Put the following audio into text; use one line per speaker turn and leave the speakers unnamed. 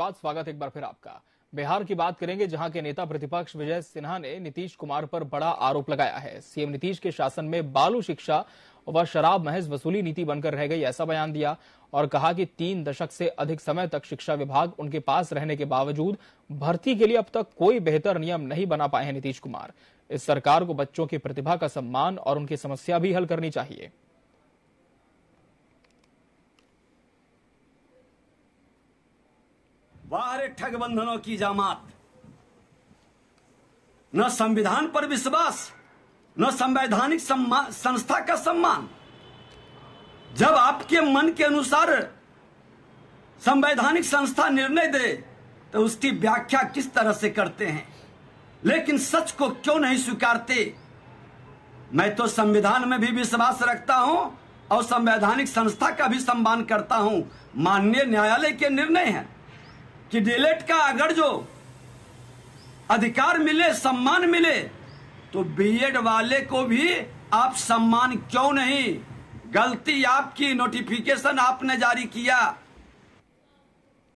बाद स्वागत एक बार फिर आपका बिहार की बात करेंगे जहां के नेता प्रतिपक्ष विजय सिन्हा ने नीतीश कुमार पर बड़ा आरोप लगाया है सीएम नीतीश के शासन में बालू शिक्षा व शराब महज वसूली नीति बनकर रह गई ऐसा बयान दिया और कहा कि तीन दशक से अधिक समय तक शिक्षा विभाग उनके पास रहने के बावजूद भर्ती के लिए अब तक कोई बेहतर नियम नहीं बना पाए हैं नीतीश कुमार इस सरकार को बच्चों की प्रतिभा का सम्मान और उनकी समस्या भी हल करनी चाहिए
बाहर ठग बंधनों की जामात न संविधान पर विश्वास न संवैधानिक संस्था का सम्मान जब आपके मन के अनुसार संवैधानिक संस्था निर्णय दे तो उसकी व्याख्या किस तरह से करते हैं लेकिन सच को क्यों नहीं स्वीकारते मैं तो संविधान में भी विश्वास रखता हूं और संवैधानिक संस्था का भी सम्मान करता हूं माननीय न्यायालय के निर्णय हैं कि डिलेट का अगर जो अधिकार मिले सम्मान मिले तो बीएड वाले को भी आप सम्मान क्यों नहीं गलती आपकी नोटिफिकेशन आपने जारी किया